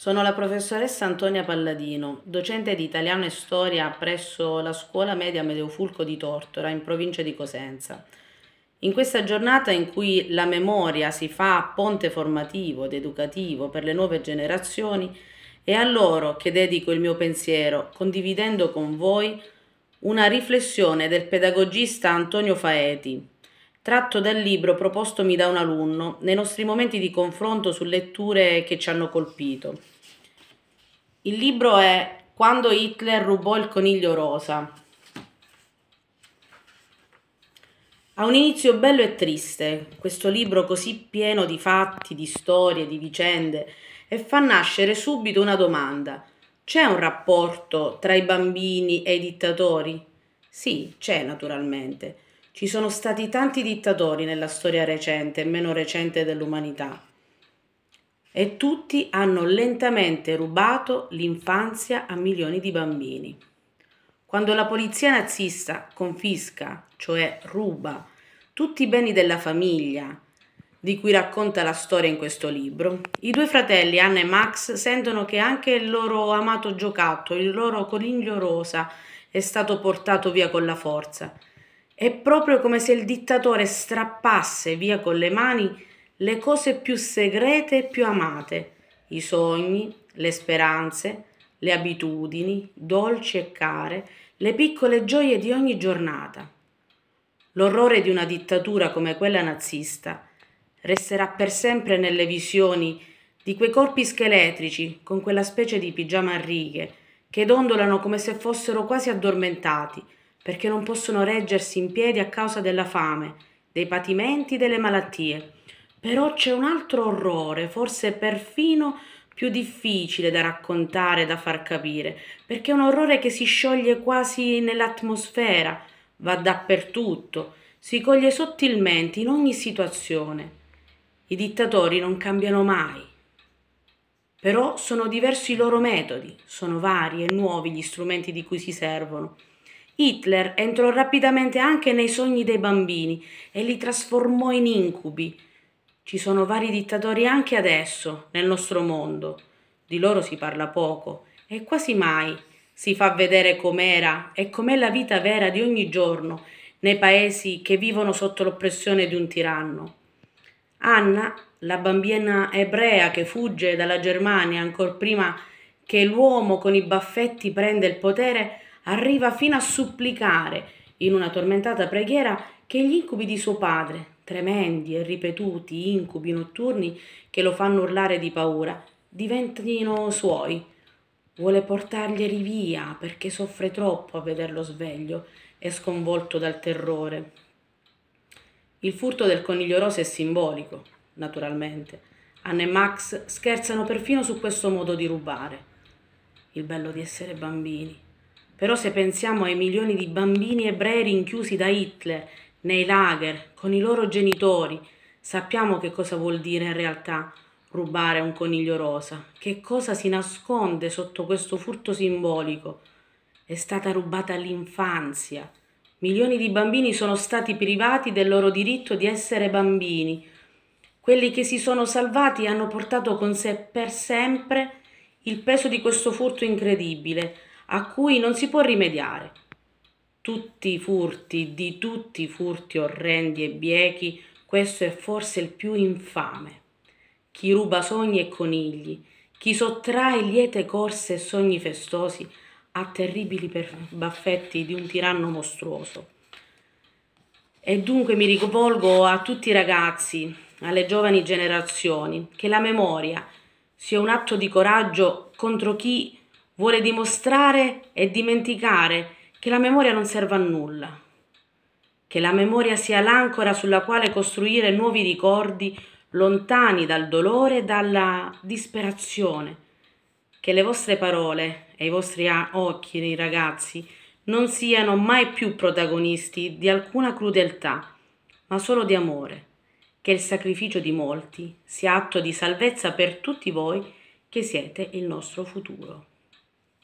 Sono la professoressa Antonia Palladino, docente di italiano e storia presso la scuola media Medeofulco di Tortora, in provincia di Cosenza. In questa giornata in cui la memoria si fa ponte formativo ed educativo per le nuove generazioni, è a loro che dedico il mio pensiero, condividendo con voi una riflessione del pedagogista Antonio Faeti, tratto dal libro propostomi da un alunno nei nostri momenti di confronto su letture che ci hanno colpito. Il libro è Quando Hitler rubò il coniglio rosa. Ha un inizio bello e triste, questo libro così pieno di fatti, di storie, di vicende, e fa nascere subito una domanda. C'è un rapporto tra i bambini e i dittatori? Sì, c'è naturalmente ci sono stati tanti dittatori nella storia recente e meno recente dell'umanità e tutti hanno lentamente rubato l'infanzia a milioni di bambini. Quando la polizia nazista confisca, cioè ruba, tutti i beni della famiglia, di cui racconta la storia in questo libro, i due fratelli Anna e Max sentono che anche il loro amato giocattolo, il loro coniglio rosa, è stato portato via con la forza è proprio come se il dittatore strappasse via con le mani le cose più segrete e più amate, i sogni, le speranze, le abitudini, dolci e care, le piccole gioie di ogni giornata. L'orrore di una dittatura come quella nazista resterà per sempre nelle visioni di quei corpi scheletrici con quella specie di pigiama a righe che dondolano come se fossero quasi addormentati perché non possono reggersi in piedi a causa della fame, dei patimenti, e delle malattie. Però c'è un altro orrore, forse perfino più difficile da raccontare, da far capire, perché è un orrore che si scioglie quasi nell'atmosfera, va dappertutto, si coglie sottilmente in ogni situazione. I dittatori non cambiano mai. Però sono diversi i loro metodi, sono vari e nuovi gli strumenti di cui si servono. Hitler entrò rapidamente anche nei sogni dei bambini e li trasformò in incubi. Ci sono vari dittatori anche adesso nel nostro mondo. Di loro si parla poco e quasi mai si fa vedere com'era e com'è la vita vera di ogni giorno nei paesi che vivono sotto l'oppressione di un tiranno. Anna, la bambina ebrea che fugge dalla Germania ancor prima che l'uomo con i baffetti prenda il potere, arriva fino a supplicare in una tormentata preghiera che gli incubi di suo padre, tremendi e ripetuti incubi notturni che lo fanno urlare di paura, diventino suoi. Vuole portarglieli via perché soffre troppo a vederlo sveglio e sconvolto dal terrore. Il furto del coniglio rosa è simbolico, naturalmente. Anne e Max scherzano perfino su questo modo di rubare. Il bello di essere bambini però se pensiamo ai milioni di bambini ebrei rinchiusi da Hitler nei lager con i loro genitori, sappiamo che cosa vuol dire in realtà rubare un coniglio rosa, che cosa si nasconde sotto questo furto simbolico. È stata rubata l'infanzia. Milioni di bambini sono stati privati del loro diritto di essere bambini. Quelli che si sono salvati hanno portato con sé per sempre il peso di questo furto incredibile a cui non si può rimediare. Tutti i furti, di tutti i furti orrendi e biechi, questo è forse il più infame. Chi ruba sogni e conigli, chi sottrae liete corse e sogni festosi a terribili baffetti di un tiranno mostruoso. E dunque mi rivolgo a tutti i ragazzi, alle giovani generazioni, che la memoria sia un atto di coraggio contro chi vuole dimostrare e dimenticare che la memoria non serve a nulla, che la memoria sia l'ancora sulla quale costruire nuovi ricordi lontani dal dolore e dalla disperazione, che le vostre parole e i vostri occhi, ragazzi, non siano mai più protagonisti di alcuna crudeltà, ma solo di amore, che il sacrificio di molti sia atto di salvezza per tutti voi che siete il nostro futuro.